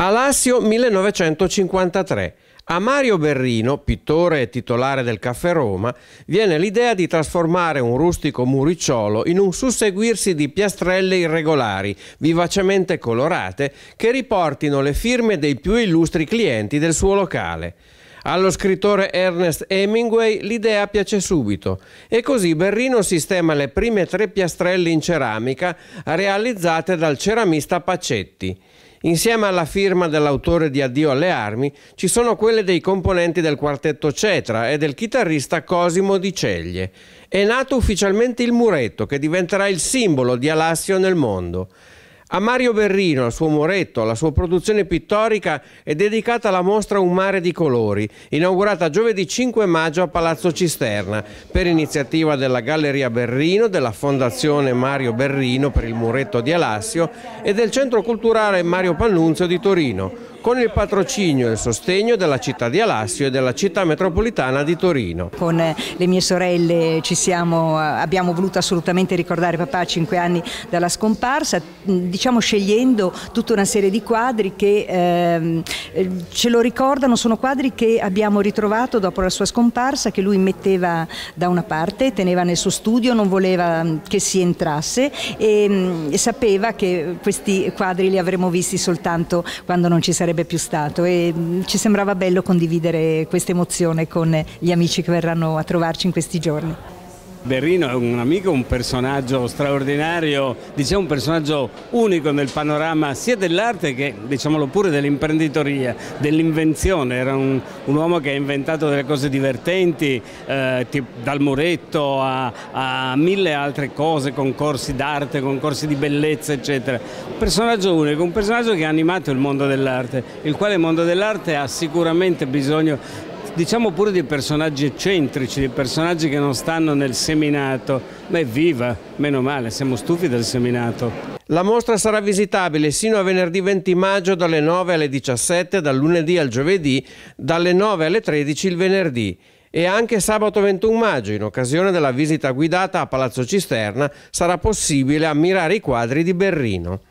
Alassio 1953. A Mario Berrino, pittore e titolare del Caffè Roma, viene l'idea di trasformare un rustico muricciolo in un susseguirsi di piastrelle irregolari, vivacemente colorate, che riportino le firme dei più illustri clienti del suo locale. Allo scrittore Ernest Hemingway l'idea piace subito e così Berrino sistema le prime tre piastrelle in ceramica realizzate dal ceramista Pacetti. Insieme alla firma dell'autore di Addio alle armi ci sono quelle dei componenti del quartetto Cetra e del chitarrista Cosimo Di Ceglie. È nato ufficialmente il muretto che diventerà il simbolo di Alassio nel mondo. A Mario Berrino, al suo Moretto, alla sua produzione pittorica è dedicata la mostra Un mare di colori, inaugurata giovedì 5 maggio a Palazzo Cisterna, per iniziativa della Galleria Berrino, della Fondazione Mario Berrino per il Muretto di Alassio e del Centro Culturale Mario Pannunzio di Torino con il patrocinio e il sostegno della città di Alassio e della città metropolitana di Torino. Con eh, le mie sorelle siamo, eh, abbiamo voluto assolutamente ricordare papà a 5 anni dalla scomparsa, mm, diciamo scegliendo tutta una serie di quadri che ehm, eh, ce lo ricordano, sono quadri che abbiamo ritrovato dopo la sua scomparsa che lui metteva da una parte, teneva nel suo studio, non voleva mm, che si entrasse e, e mm, sapeva che questi quadri li avremmo visti soltanto quando non ci sarebbe sarebbe più stato e mm, ci sembrava bello condividere questa emozione con gli amici che verranno a trovarci in questi giorni. Berrino è un amico, un personaggio straordinario, diciamo un personaggio unico nel panorama sia dell'arte che diciamolo pure dell'imprenditoria, dell'invenzione, era un, un, uomo che ha inventato delle cose divertenti, eh, dal muretto a, a, mille altre cose, concorsi d'arte, concorsi di bellezza eccetera. Un personaggio unico, un personaggio che ha animato il mondo dell'arte, il quale il mondo dell'arte ha sicuramente bisogno diciamo pure di personaggi eccentrici, di personaggi che non stanno nel seminato. Ma evviva, meno male, siamo stufi del seminato. La mostra sarà visitabile sino a venerdì 20 maggio dalle 9 alle 17, dal lunedì al giovedì, dalle 9 alle 13 il venerdì e anche sabato 21 maggio, in occasione della visita guidata a Palazzo Cisterna, sarà possibile ammirare i quadri di Berrino.